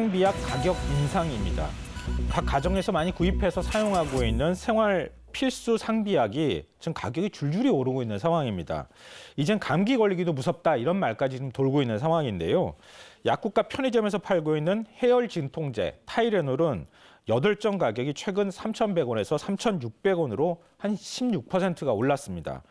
상비약 가격 인상입니다. 각 가정에서 많이 구입해서 사용하고 있는 생활 필수 상비약이 지금 가격이 줄줄이 오르고 있는 상황입니다. 이젠 감기 걸리기도 무섭다 이런 말까지 지 돌고 있는 상황인데요. 약국과 편의점에서 팔고 있는 해열 진통제 타이레놀은 8점 가격이 최근 3,100원에서 3,600원으로 한 16%가 올랐습니다.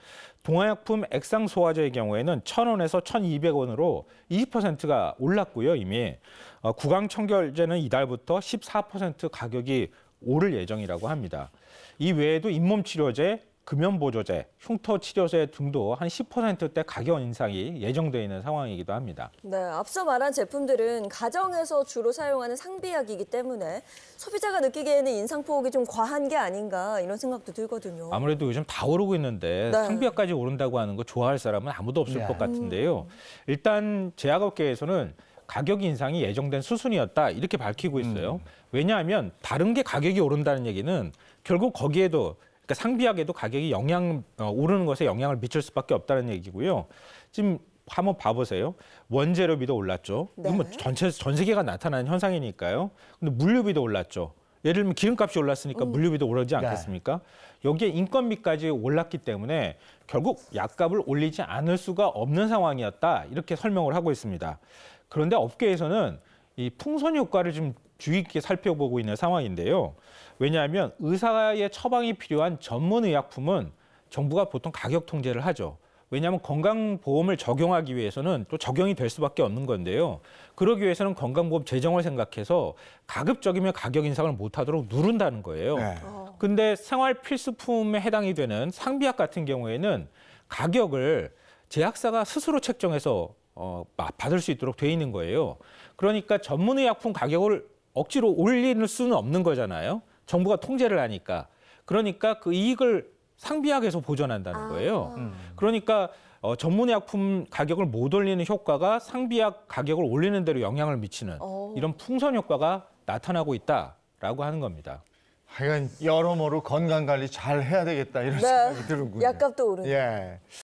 동화약품 액상소화제의 경우에는 1,000원에서 1,200원으로 20%가 올랐고요, 이미. 어, 구강청결제는 이달부터 14% 가격이 오를 예정이라고 합니다. 이 외에도 잇몸치료제, 금연보조제, 흉터치료제 등도 한 10%대 가격 인상이 예정되어 있는 상황이기도 합니다. 네, 앞서 말한 제품들은 가정에서 주로 사용하는 상비약이기 때문에 소비자가 느끼기에는 인상폭이 좀 과한 게 아닌가 이런 생각도 들거든요. 아무래도 요즘 다 오르고 있는데 네. 상비약까지 오른다고 하는 거 좋아할 사람은 아무도 없을 네. 것 같은데요. 음. 일단 제약업계에서는 가격 인상이 예정된 수순이었다 이렇게 밝히고 있어요. 음. 왜냐하면 다른 게 가격이 오른다는 얘기는 결국 거기에도 그러니까 상비약에도 가격이 영향 어, 오르는 것에 영향을 미칠 수밖에 없다는 얘기고요. 지금 한번 봐보세요. 원재료비도 올랐죠. 뭐 네. 뭐 전체 전 세계가 나타나는 현상이니까요. 근데 물류비도 올랐죠. 예를 들면 기름값이 올랐으니까 음. 물류비도 오르지 네. 않겠습니까? 네. 여기에 인건비까지 올랐기 때문에 결국 약값을 올리지 않을 수가 없는 상황이었다 이렇게 설명을 하고 있습니다. 그런데 업계에서는 이 풍선 효과를 좀 주의 깊게 살펴보고 있는 상황인데요. 왜냐하면 의사의 처방이 필요한 전문 의약품은 정부가 보통 가격 통제를 하죠. 왜냐하면 건강보험을 적용하기 위해서는 또 적용이 될 수밖에 없는 건데요. 그러기 위해서는 건강보험 재정을 생각해서 가급적이면 가격 인상을 못하도록 누른다는 거예요. 네. 근데 생활 필수품에 해당이 되는 상비약 같은 경우에는 가격을 제약사가 스스로 책정해서 어, 받을 수 있도록 돼 있는 거예요. 그러니까 전문의약품 가격을 억지로 올릴 수는 없는 거잖아요. 정부가 통제를 하니까. 그러니까 그 이익을 상비약에서 보전한다는 아. 거예요. 아. 그러니까 어, 전문의약품 가격을 못 올리는 효과가 상비약 가격을 올리는 대로 영향을 미치는 오. 어. 이런 풍선 효과가 나타나고 있다라고 하는 겁니다. 하여간 여러모로 건강 관리 잘 해야 되겠다 이런 네. 생각이 드는요 약값도 오르네. 예.